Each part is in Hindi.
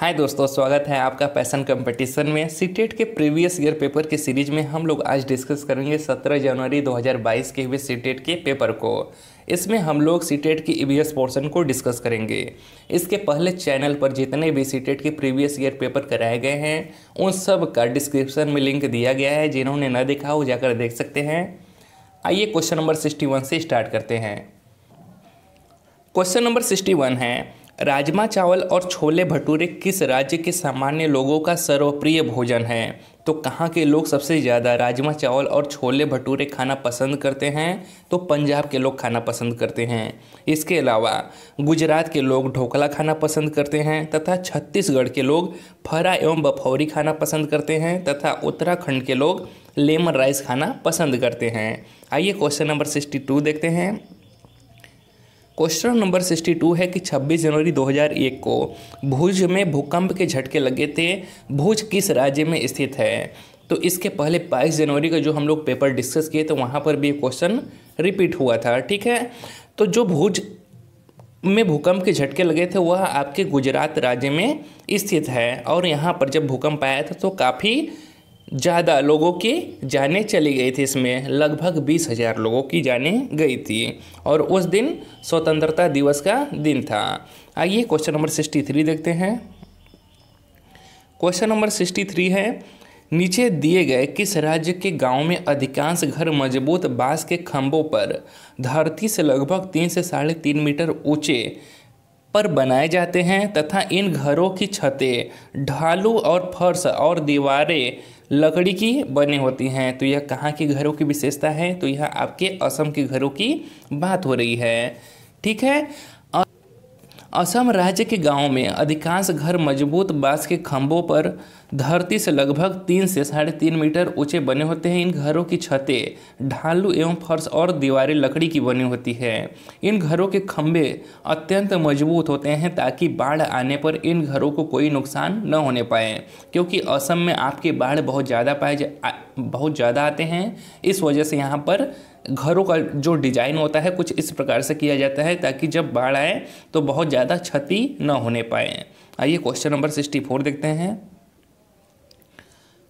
हाय दोस्तों स्वागत है आपका पैसन कंपटीशन में सीटेट के प्रीवियस ईयर पेपर की सीरीज में हम लोग आज डिस्कस करेंगे 17 जनवरी 2022 के हुए सीटेट के पेपर को इसमें हम लोग सीटेट की ईवीएस पोर्शन को डिस्कस करेंगे इसके पहले चैनल पर जितने भी सीटेट के प्रीवियस ईयर पेपर कराए गए हैं उन सब का डिस्क्रिप्शन में लिंक दिया गया है जिन्होंने न देखा वो जाकर देख सकते हैं आइए क्वेश्चन नंबर सिक्सटी से स्टार्ट करते हैं क्वेश्चन नंबर सिक्सटी है राजमा चावल और छोले भटूरे किस राज्य के सामान्य लोगों का सर्वप्रिय भोजन है तो कहाँ के लोग सबसे ज़्यादा राजमा चावल और छोले भटूरे खाना पसंद करते हैं तो पंजाब के लोग खाना पसंद करते हैं इसके अलावा गुजरात के लोग ढोकला खाना पसंद करते हैं तथा छत्तीसगढ़ के लोग फरा एवं बफौरी खाना पसंद करते हैं तथा उत्तराखंड के लोग लेमन राइस खाना पसंद करते हैं आइए क्वेश्चन नंबर सिक्सटी टू देखते हैं क्वेश्चन नंबर 62 है कि 26 जनवरी 2001 को भुज में भूकंप के झटके लगे थे भुज किस राज्य में स्थित है तो इसके पहले 22 जनवरी का जो हम लोग पेपर डिस्कस किए तो वहाँ पर भी ये क्वेश्चन रिपीट हुआ था ठीक है तो जो भुज में भूकंप के झटके लगे थे वह आपके गुजरात राज्य में स्थित है और यहाँ पर जब भूकंप आया था तो काफ़ी ज़्यादा लोगों की जाने चली गई थी इसमें लगभग बीस हज़ार लोगों की जाने गई थी और उस दिन स्वतंत्रता दिवस का दिन था आइए क्वेश्चन नंबर सिक्सटी थ्री देखते हैं क्वेश्चन नंबर सिक्सटी थ्री है नीचे दिए गए किस राज्य के गांव में अधिकांश घर मजबूत बांस के खंभों पर धरती से लगभग तीन से साढ़े तीन मीटर ऊंचे पर बनाए जाते हैं तथा इन घरों की छतें ढालू और फर्श और दीवारें लकड़ी की बनी होती हैं तो यह कहाँ के घरों की विशेषता है तो यह आपके असम के घरों की बात हो रही है ठीक है असम राज्य के गांवों में अधिकांश घर मजबूत बांस के खंभों पर धरती से लगभग तीन से साढ़े तीन मीटर ऊंचे बने होते हैं इन घरों की छतें ढालू एवं फर्श और दीवारें लकड़ी की बनी होती है इन घरों के खंभे अत्यंत मजबूत होते हैं ताकि बाढ़ आने पर इन घरों को कोई नुकसान न होने पाए क्योंकि असम में आपके बाढ़ बहुत ज़्यादा पाए बहुत ज़्यादा आते हैं इस वजह से यहाँ पर घरों का जो डिजाइन होता है कुछ इस प्रकार से किया जाता है ताकि जब बाढ़ आए तो बहुत ज़्यादा क्षति न होने पाए आइए क्वेश्चन नंबर सिक्सटी फोर देखते हैं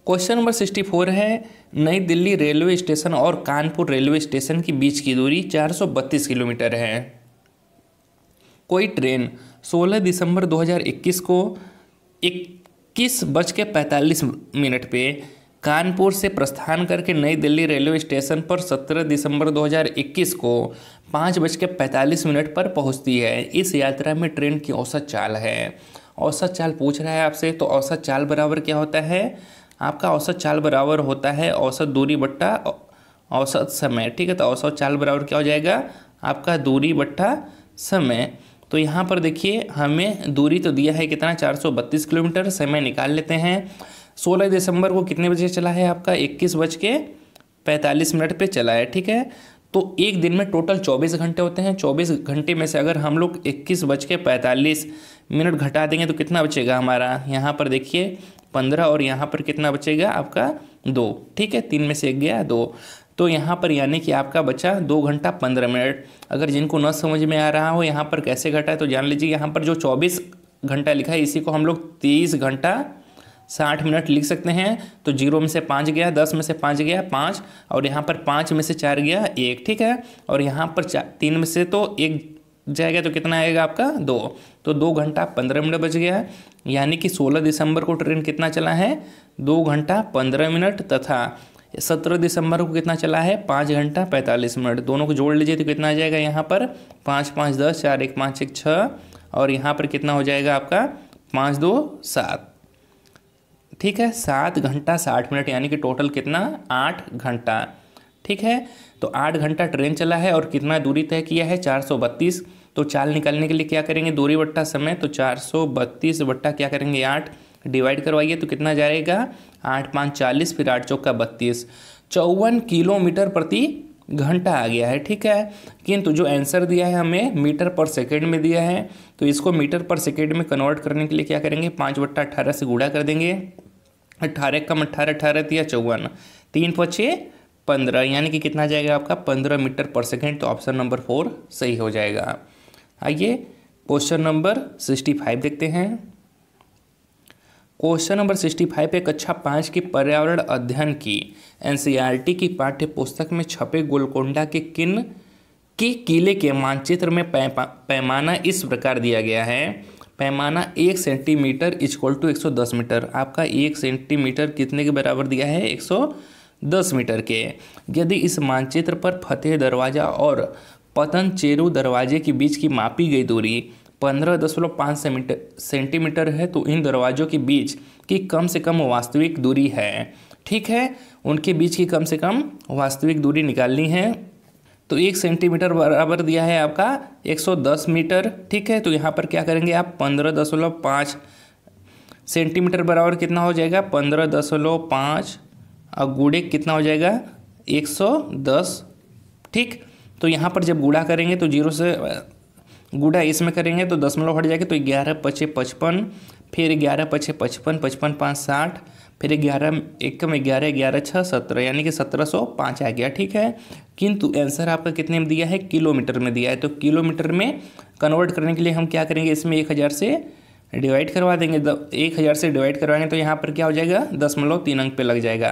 क्वेश्चन नंबर सिक्सटी फोर है नई दिल्ली रेलवे स्टेशन और कानपुर रेलवे स्टेशन के बीच की दूरी चार सौ बत्तीस किलोमीटर है कोई ट्रेन सोलह दिसंबर दो हजार इक्कीस को इक्कीस बज के पैंतालीस मिनट पे कानपुर से प्रस्थान करके नई दिल्ली रेलवे स्टेशन पर 17 दिसंबर 2021 को पाँच बज के पैंतालीस मिनट पर पहुंचती है इस यात्रा में ट्रेन की औसत चाल है औसत चाल पूछ रहा है आपसे तो औसत चाल बराबर क्या होता है आपका औसत चाल बराबर होता है औसत दूरी बट्टा औसत समय ठीक है तो औसत चाल बराबर क्या हो जाएगा आपका दूरी बट्टा समय तो यहाँ पर देखिए हमें दूरी तो दिया है कितना चार किलोमीटर समय निकाल लेते हैं सोलह दिसंबर को कितने बजे चला है आपका इक्कीस बज के पैंतालीस मिनट पे चला है ठीक है तो एक दिन में टोटल चौबीस घंटे होते हैं चौबीस घंटे में से अगर हम लोग इक्कीस बज के पैंतालीस मिनट घटा देंगे तो कितना बचेगा हमारा यहाँ पर देखिए पंद्रह और यहाँ पर कितना बचेगा आपका दो ठीक है तीन में से एक गया दो तो यहाँ पर यानी कि आपका बचा दो घंटा पंद्रह मिनट अगर जिनको न समझ में आ रहा हो यहाँ पर कैसे घटा है तो जान लीजिए यहाँ पर जो चौबीस घंटा लिखा है इसी को हम लोग तीस घंटा साठ मिनट लिख सकते हैं तो जीरो में से पाँच गया दस में से पाँच गया पाँच और यहाँ पर पाँच में से चार गया एक ठीक है और यहाँ पर चार तीन में से तो एक जाएगा तो कितना आएगा आपका दो तो दो घंटा पंद्रह मिनट बच गया यानी कि सोलह दिसंबर को ट्रेन कितना चला है दो घंटा पंद्रह मिनट तथा सत्रह दिसंबर को कितना चला है पाँच घंटा पैंतालीस मिनट दोनों को जोड़ लीजिए तो कितना आ जाएगा यहाँ पर पाँच पाँच दस चार एक पाँच एक छः और यहाँ पर कितना हो जाएगा आपका पाँच दो सात ठीक है सात घंटा साठ मिनट यानी कि टोटल कितना आठ घंटा ठीक है तो आठ घंटा ट्रेन चला है और कितना दूरी तय किया है चार सौ बत्तीस तो चाल निकालने के लिए क्या करेंगे दूरी बट्टा समय तो चार सौ बत्तीस बट्टा क्या करेंगे आठ डिवाइड करवाइए तो कितना जाएगा आठ पाँच चालीस फिर आठ चौका बत्तीस चौवन किलोमीटर प्रति घंटा आ गया है ठीक है किंतु जो आंसर दिया है हमें मीटर पर सेकेंड में दिया है तो इसको मीटर पर सेकेंड में कन्वर्ट करने के लिए क्या करेंगे पाँच बट्टा अट्ठारह से गुड़ा कर देंगे अट्ठारह कम अट्ठारह अट्ठारह दिया चौवन तीन पचे पंद्रह यानी कि कितना जाएगा आपका पंद्रह मीटर पर सेकेंड तो ऑप्शन नंबर फोर सही हो जाएगा आइए क्वेश्चन नंबर सिक्सटी फाइव देखते हैं क्वेश्चन नंबर सिक्सटी फाइव पे कक्षा अच्छा पाँच के पर्यावरण अध्ययन की एनसीईआरटी की पाठ्य पुस्तक में छपे गोलकोंडा के किन के किले के मानचित्र में पैमाना इस प्रकार दिया गया है पैमाना एक सेंटीमीटर इजक्वल टू एक सौ दस मीटर आपका एक सेंटीमीटर कितने के बराबर दिया है एक सौ दस मीटर के यदि इस मानचित्र पर फतेह दरवाज़ा और पतन चेरू दरवाजे के बीच की मापी गई दूरी पंद्रह दशमलव पाँच सेंटीमीटर है तो इन दरवाज़ों के बीच की कम से कम वास्तविक दूरी है ठीक है उनके बीच की कम से कम वास्तविक दूरी निकालनी है तो एक सेंटीमीटर बराबर दिया है आपका 110 मीटर ठीक है तो यहाँ पर क्या करेंगे आप पंद्रह दशमलव पाँच सेंटीमीटर बराबर कितना हो जाएगा पंद्रह दशमलव पाँच और गुड़े कितना हो जाएगा 110 ठीक तो यहाँ पर जब गुड़ा करेंगे तो जीरो से गुड़ा इसमें करेंगे तो दशमलव हट जाएगा तो ग्यारह पचे पचपन फिर ग्यारह पछे पचपन पचपन पाँच साठ फिर ग्यारह एक में ग्यारह ग्यारह छः सत्रह यानी कि सत्रह सौ पाँच आ गया ठीक है किंतु आंसर आपका कितने में दिया है किलोमीटर में दिया है तो किलोमीटर में कन्वर्ट करने के लिए हम क्या करेंगे इसमें एक हज़ार से डिवाइड करवा देंगे एक हज़ार से डिवाइड करवाएंगे तो यहाँ पर क्या हो जाएगा दशमलव तीन अंक पे लग जाएगा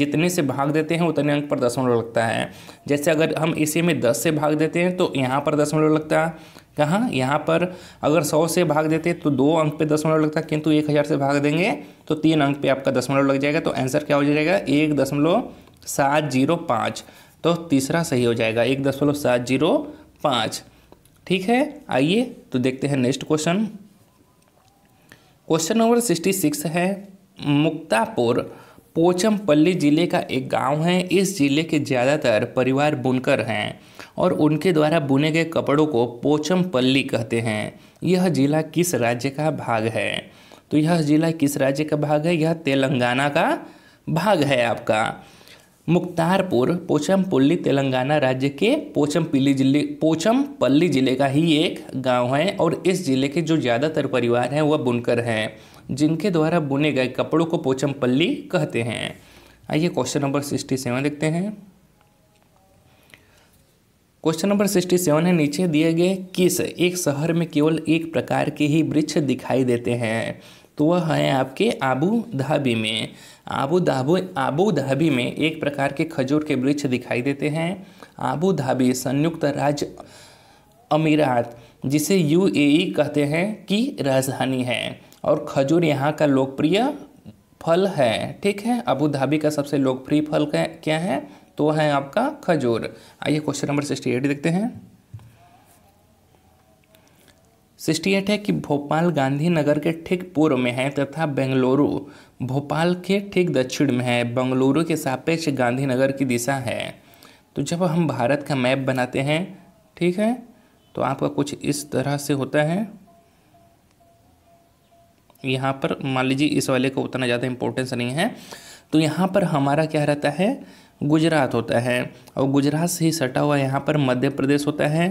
जितने से भाग देते हैं उतने अंक पर दशमलव लगता है जैसे अगर हम इसी में दस से भाग देते हैं तो यहाँ पर दशमलव लगता है कहाँ यहाँ पर अगर सौ से भाग देते तो दो अंक पे दसमलव लगता किंतु एक हज़ार से भाग देंगे तो तीन अंक पे आपका दसमलव लग जाएगा तो आंसर क्या हो जाएगा एक दशमलव सात जीरो पाँच तो तीसरा सही हो जाएगा एक दशमलव सात जीरो पाँच ठीक है आइए तो देखते हैं next question question number sixty six है मुक्तापुर पोचमपल्ली जिले का एक गांव है इस जिले के ज़्यादातर परिवार बुनकर हैं और उनके द्वारा बुने गए कपड़ों को पोचम पल्ली कहते हैं यह जिला किस राज्य का भाग है तो यह जिला किस राज्य का भाग है यह तेलंगाना का भाग है आपका मुख्तारपुर पोचमपल्ली तेलंगाना राज्य के पिल्ली जिले पोचमपल्ली जिले का ही एक गांव है और इस जिले के जो ज़्यादातर परिवार हैं वह बुनकर हैं जिनके द्वारा बुने गए कपड़ों को पोचमपल्ली कहते हैं आइए क्वेश्चन नंबर सिक्सटी सेवन देखते हैं क्वेश्चन नंबर सिक्सटी सेवन है नीचे दिए गए किस एक शहर में केवल एक प्रकार के ही वृक्ष दिखाई देते हैं तो वह हैं आपके आबू धाबी में आबू धाबू आबू धाबी में एक प्रकार के खजूर के वृक्ष दिखाई देते हैं आबू धाबी संयुक्त राज्य अमीरात जिसे यूएई कहते हैं कि राजधानी है और खजूर यहाँ का लोकप्रिय फल है ठीक है अबू धाबी का सबसे लोकप्रिय फल क्या है तो है आपका खजूर आइए क्वेश्चन नंबर सिक्सटी एट देखते हैं सिक्सटी एट है कि भोपाल गांधीनगर के ठीक पूर्व में है तथा बेंगलुरु भोपाल के ठीक दक्षिण में है बेंगलुरु के सापेक्ष गांधीनगर की दिशा है तो जब हम भारत का मैप बनाते हैं ठीक है तो आपका कुछ इस तरह से होता है यहाँ पर मान लीजिए इस वाले को उतना ज़्यादा इम्पोर्टेंस नहीं है तो यहाँ पर हमारा क्या रहता है गुजरात होता है और गुजरात से ही सटा हुआ यहाँ पर मध्य प्रदेश होता है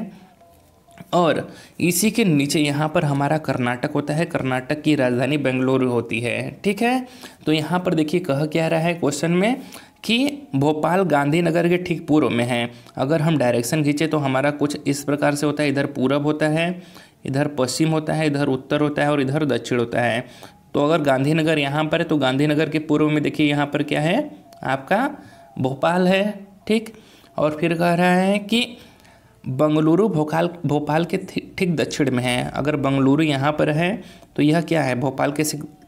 और इसी के नीचे यहाँ पर हमारा कर्नाटक होता है कर्नाटक की राजधानी बेंगलुरु होती है ठीक है तो यहाँ पर देखिए कह क्या रहा है क्वेश्चन में कि भोपाल गांधीनगर के ठीक पूर्व में है अगर हम डायरेक्शन खींचे तो हमारा कुछ इस प्रकार से होता है इधर पूरब होता है इधर पश्चिम होता है इधर उत्तर होता है और इधर दक्षिण होता है तो अगर गांधीनगर यहाँ पर है तो गांधीनगर के पूर्व में देखिए यहाँ पर क्या है आपका भोपाल है ठीक और फिर कह रहे हैं कि बंगलुरु भोपाल भोपाल के ठीक दक्षिण में है अगर बंगलुरु यहाँ पर है तो यह क्या है भोपाल के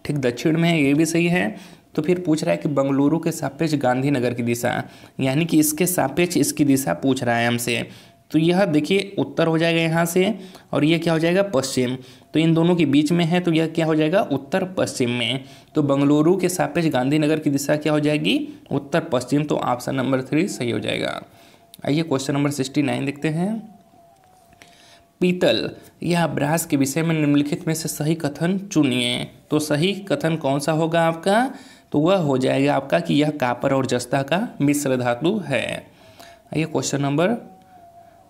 ठीक दक्षिण में है ये भी सही है तो फिर पूछ रहा है कि बंगलुरु के सापेक्ष गांधीनगर की दिशा यानी कि इसके सापेक्ष इसकी दिशा पूछ रहा है हमसे तो यह देखिए उत्तर हो जाएगा यहाँ से और यह क्या हो जाएगा पश्चिम तो इन दोनों के बीच में है तो यह क्या हो जाएगा उत्तर पश्चिम में तो बंगलुरु के सापेक्ष गांधीनगर की दिशा क्या हो जाएगी उत्तर पश्चिम तो ऑप्शन नंबर थ्री सही हो जाएगा आइए क्वेश्चन नंबर सिक्सटी नाइन देखते हैं पीतल यह ब्रास के विषय में निम्नलिखित में से सही कथन चुनिए तो सही कथन कौन सा होगा आपका तो वह हो जाएगा आपका कि यह कापर और जस्ता का मिश्र धातु है आइए क्वेश्चन नंबर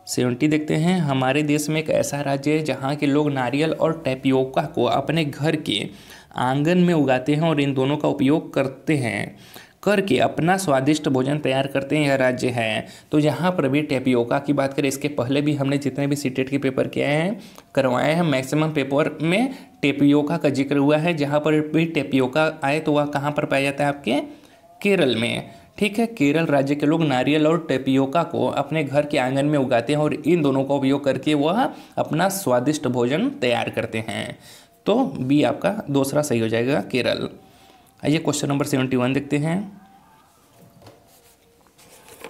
सेवेंटी देखते हैं हमारे देश में एक ऐसा राज्य है जहाँ के लोग नारियल और टेपियोका को अपने घर के आंगन में उगाते हैं और इन दोनों का उपयोग करते हैं करके अपना स्वादिष्ट भोजन तैयार करते हैं यह राज्य है तो यहाँ पर भी टेपियोका की बात करें इसके पहले भी हमने जितने भी सीटेट के पेपर किए हैं करवाए हैं मैक्सिमम पेपर में टेपियोका का जिक्र हुआ है जहाँ पर भी टेपियोका आए तो वह कहाँ पर पाया जाता है आपके केरल में ठीक है केरल राज्य के लोग नारियल और टेपियोका को अपने घर के आंगन में उगाते हैं और इन दोनों का उपयोग करके वह अपना स्वादिष्ट भोजन तैयार करते हैं तो बी आपका दूसरा सही हो जाएगा केरल आइए क्वेश्चन नंबर सेवेंटी वन देखते हैं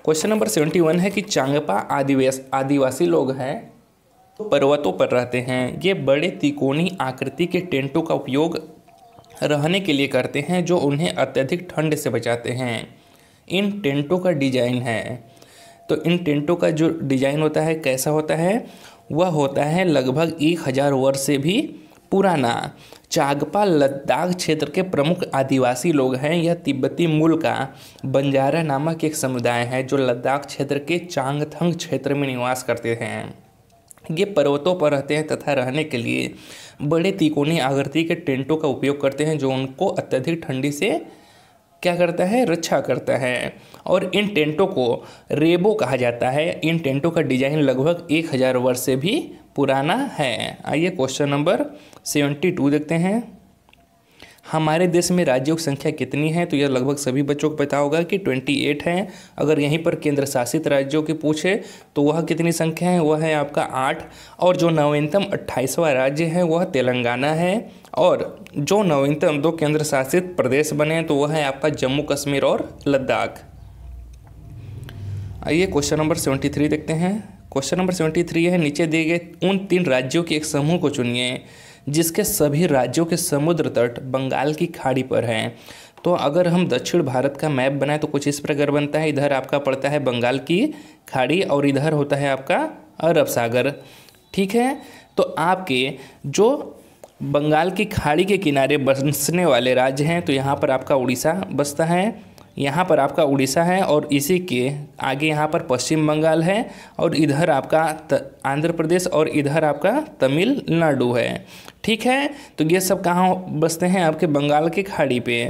क्वेश्चन नंबर सेवेंटी वन है कि चांगपा आदिवास आदिवासी लोग हैं तो पर्वतों पर रहते हैं ये बड़े तिकोनी आकृति के टेंटों का उपयोग रहने के लिए करते हैं जो उन्हें अत्यधिक ठंड से बचाते हैं इन टेंटों का डिजाइन है तो इन टेंटों का जो डिजाइन होता है कैसा होता है वह होता है लगभग एक हज़ार वर्ष से भी पुराना चागपा लद्दाख क्षेत्र के प्रमुख आदिवासी लोग हैं यह तिब्बती मूल का बंजारा नामक एक समुदाय है जो लद्दाख क्षेत्र के चांगथंग क्षेत्र में निवास करते हैं ये पर्वतों पर रहते हैं तथा रहने के लिए बड़े तिकोनी आकृति के टेंटों का उपयोग करते हैं जो उनको अत्यधिक ठंडी से क्या करता है रक्षा करता है और इन टेंटों को रेबो कहा जाता है इन टेंटों का डिजाइन लगभग एक हज़ार वर्ष से भी पुराना है आइए क्वेश्चन नंबर सेवेंटी टू देखते हैं हमारे देश में राज्यों की संख्या कितनी है तो यह लगभग सभी बच्चों को पता होगा कि ट्वेंटी एट हैं अगर यहीं पर केंद्र शासित राज्यों की पूछे तो वह कितनी संख्या है वह है आपका आठ और जो नवीनतम अट्ठाईसवां राज्य है वह तेलंगाना है और जो नवीनतम दो केंद्र शासित प्रदेश बने हैं तो वह है आपका जम्मू कश्मीर और लद्दाख आइए क्वेश्चन नंबर सेवेंटी थ्री देखते हैं क्वेश्चन नंबर सेवेंटी थ्री है नीचे दिए गए उन तीन राज्यों के एक समूह को चुनिए जिसके सभी राज्यों के समुद्र तट बंगाल की खाड़ी पर हैं तो अगर हम दक्षिण भारत का मैप बनाए तो कुछ इस प्रकार बनता है इधर आपका पड़ता है बंगाल की खाड़ी और इधर होता है आपका अरब सागर ठीक है तो आपके जो बंगाल की खाड़ी के किनारे बसने वाले राज्य हैं तो यहाँ पर आपका उड़ीसा बसता है यहाँ पर आपका उड़ीसा है और इसी के आगे यहाँ पर पश्चिम बंगाल है और इधर आपका आंध्र प्रदेश और इधर आपका तमिलनाडु है ठीक है तो ये सब कहाँ बसते हैं आपके बंगाल की खाड़ी पे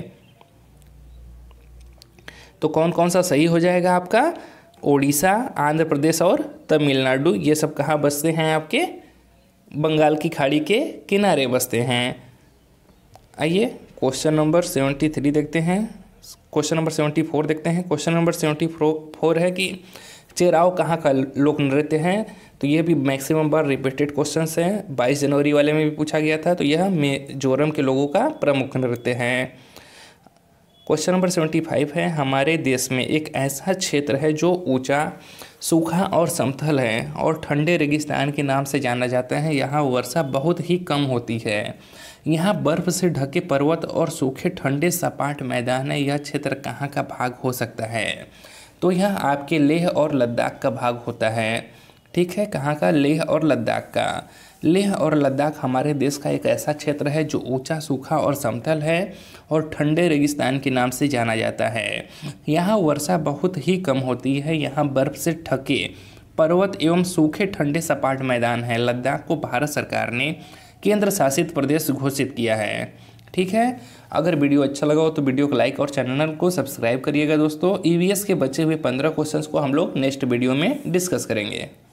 तो कौन कौन सा सही हो जाएगा आपका ओडिशा आंध्र प्रदेश और तमिलनाडु ये सब कहाँ बसते हैं आपके बंगाल की खाड़ी के किनारे बसते हैं आइए क्वेश्चन नंबर सेवेंटी थ्री देखते हैं क्वेश्चन नंबर सेवेंटी फोर देखते हैं क्वेश्चन नंबर सेवेंटी फोर है कि चेराव कहाँ का लोक नृत्य है तो ये भी मैक्सिमम बार रिपीटेड क्वेश्चन हैं बाईस जनवरी वाले में भी पूछा गया था तो यह मिजोरम के लोगों का प्रमुख नृत्य है क्वेश्चन नंबर सेवेंटी फाइव है हमारे देश में एक ऐसा क्षेत्र है जो ऊंचा सूखा और समथल है और ठंडे रेगिस्तान के नाम से जाना जाता है यहाँ वर्षा बहुत ही कम होती है यहाँ बर्फ से ढके पर्वत और सूखे ठंडे सपाट मैदान है यह क्षेत्र कहाँ का भाग हो सकता है तो यह आपके लेह और लद्दाख का भाग होता है ठीक है कहाँ का लेह और लद्दाख का लेह और लद्दाख हमारे देश का एक ऐसा क्षेत्र है जो ऊंचा सूखा और समतल है और ठंडे रेगिस्तान के नाम से जाना जाता है यहाँ वर्षा बहुत ही कम होती है यहाँ बर्फ़ से ठके पर्वत एवं सूखे ठंडे सपाट मैदान हैं लद्दाख को भारत सरकार ने केंद्र शासित प्रदेश घोषित किया है ठीक है अगर वीडियो अच्छा लगा हो तो वीडियो को लाइक और चैनल को सब्सक्राइब करिएगा दोस्तों ईवीएस e के बचे हुए पंद्रह क्वेश्चंस को हम लोग नेक्स्ट वीडियो में डिस्कस करेंगे